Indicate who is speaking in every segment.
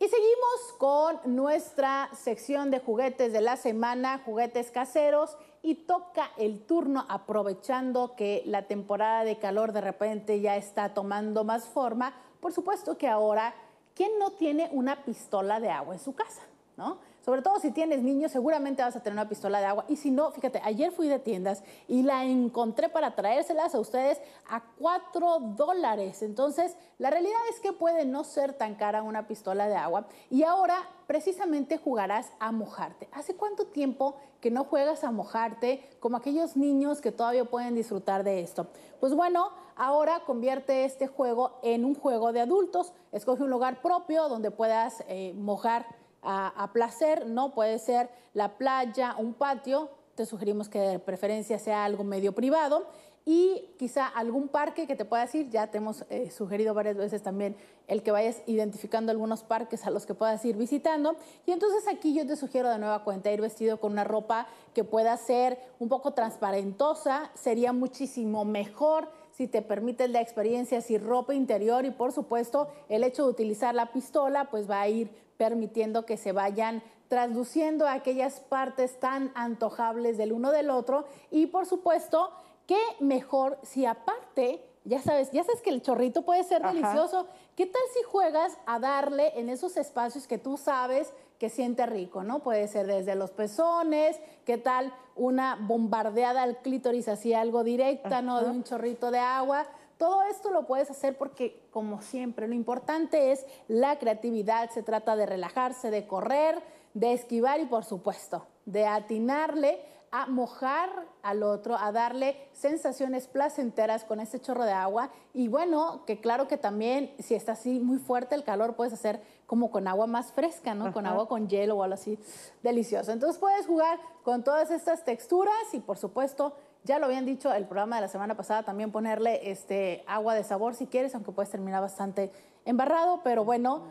Speaker 1: Y seguimos con nuestra sección de juguetes de la semana, juguetes caseros, y toca el turno aprovechando que la temporada de calor de repente ya está tomando más forma. Por supuesto que ahora, ¿quién no tiene una pistola de agua en su casa? ¿No? Sobre todo si tienes niños, seguramente vas a tener una pistola de agua. Y si no, fíjate, ayer fui de tiendas y la encontré para traérselas a ustedes a 4 dólares. Entonces, la realidad es que puede no ser tan cara una pistola de agua. Y ahora, precisamente, jugarás a mojarte. ¿Hace cuánto tiempo que no juegas a mojarte como aquellos niños que todavía pueden disfrutar de esto? Pues bueno, ahora convierte este juego en un juego de adultos. Escoge un lugar propio donde puedas eh, mojar a, placer, ¿no? Puede ser la playa, un patio, te sugerimos que de preferencia sea algo medio privado y quizá algún parque que te puedas ir. Ya te hemos eh, sugerido varias veces también el que vayas identificando algunos parques a los que puedas ir visitando. Y entonces aquí yo te sugiero de nueva cuenta ir vestido con una ropa que pueda ser un poco transparentosa. Sería muchísimo mejor si te permites la experiencia, sin ropa interior y por supuesto el hecho de utilizar la pistola pues va a ir permitiendo que se vayan trasluciendo aquellas partes tan antojables del uno del otro y por supuesto, qué mejor si aparte ya sabes, ya sabes que el chorrito puede ser delicioso. ¿Qué tal si juegas a darle en esos espacios que tú sabes que siente rico, ¿no? Puede ser desde los pezones, ¿qué tal una bombardeada al clítoris así algo directa, ¿no? De un chorrito de agua. Todo esto lo puedes hacer porque, como siempre, lo importante es la creatividad. Se trata de relajarse, de correr, de esquivar y, por supuesto, de atinarle a mojar al otro, a darle sensaciones placenteras con este chorro de agua. Y bueno, que claro que también si está así muy fuerte el calor, puedes hacer como con agua más fresca, ¿no? Con agua con hielo o algo así. Delicioso. Entonces puedes jugar con todas estas texturas y por supuesto... Ya lo habían dicho el programa de la semana pasada, también ponerle este agua de sabor si quieres, aunque puedes terminar bastante embarrado, pero bueno,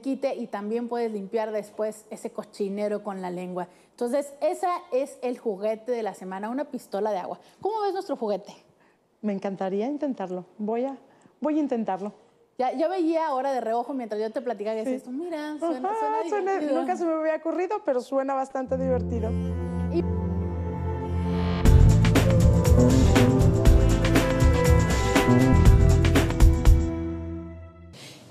Speaker 1: quite y también puedes limpiar después ese cochinero con la lengua. Entonces, ese es el juguete de la semana, una pistola de agua. ¿Cómo ves nuestro juguete? Me encantaría intentarlo. Voy a, voy a intentarlo. Ya, yo veía ahora de reojo mientras yo te platicaba que esto. mira, suena, Nunca se me había ocurrido, pero suena bastante divertido. Y...